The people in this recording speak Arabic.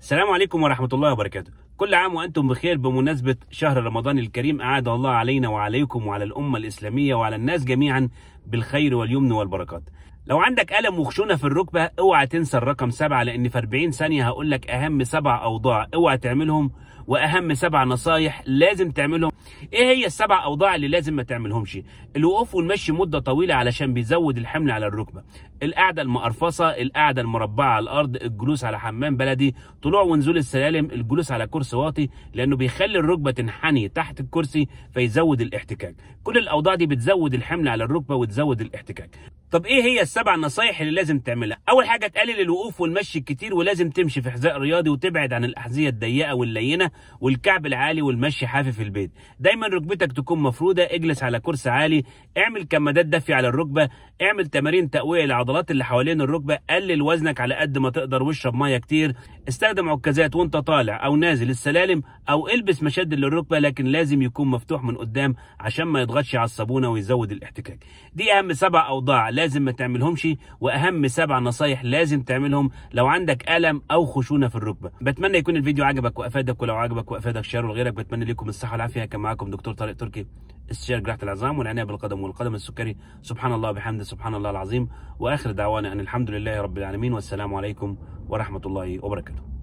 السلام عليكم ورحمة الله وبركاته كل عام وأنتم بخير بمناسبة شهر رمضان الكريم أعاد الله علينا وعليكم وعلى الأمة الإسلامية وعلى الناس جميعا بالخير واليمن والبركات لو عندك ألم وخشونة في الركبة اوعى تنسى الرقم سبعة لأن في 40 ثانية هقول لك أهم سبع أوضاع اوعى تعملهم وأهم سبع نصايح لازم تعملهم إيه هي السبع أوضاع اللي لازم ما تعملهمش الوقوف والمشي مدة طويلة علشان بيزود الحمل على الركبة القعدة المقرفصة القعدة المربعة على الأرض الجلوس على حمام بلدي طلوع ونزول السلالم الجلوس على كرسي واطي لأنه بيخلي الركبة تنحني تحت الكرسي فيزود الاحتكاك كل الأوضاع دي بتزود الحمل على الركبة وتزود الاحتكاك طب ايه هي السبع نصايح اللي لازم تعملها اول حاجه تقلل الوقوف والمشي الكتير ولازم تمشي في حذاء رياضي وتبعد عن الاحذيه الضيقه واللينه والكعب العالي والمشي حافي في البيت دايما ركبتك تكون مفروده اجلس على كرسي عالي اعمل كمادات دافيه على الركبه اعمل تمارين تقويه للعضلات اللي حوالين الركبه قلل وزنك على قد ما تقدر واشرب ميه كتير استخدم عكازات وانت طالع او نازل السلالم او البس مشد للركبه لكن لازم يكون مفتوح من قدام عشان ما يضغطش على الصابونه ويزود الاحتكاك دي اهم سبع اوضاع لازم ما تعملهمش واهم سبع نصايح لازم تعملهم لو عندك الم او خشونه في الركبه بتمنى يكون الفيديو عجبك وافادك ولو عجبك وافادك شير لغيرك بتمنى لكم الصحه والعافيه كان معاكم دكتور طارق تركي استشاري جراحه العظام والعنايه بالقدم والقدم السكري سبحان الله بحمد سبحان الله العظيم واخر دعوانا ان الحمد لله رب العالمين والسلام عليكم ورحمه الله وبركاته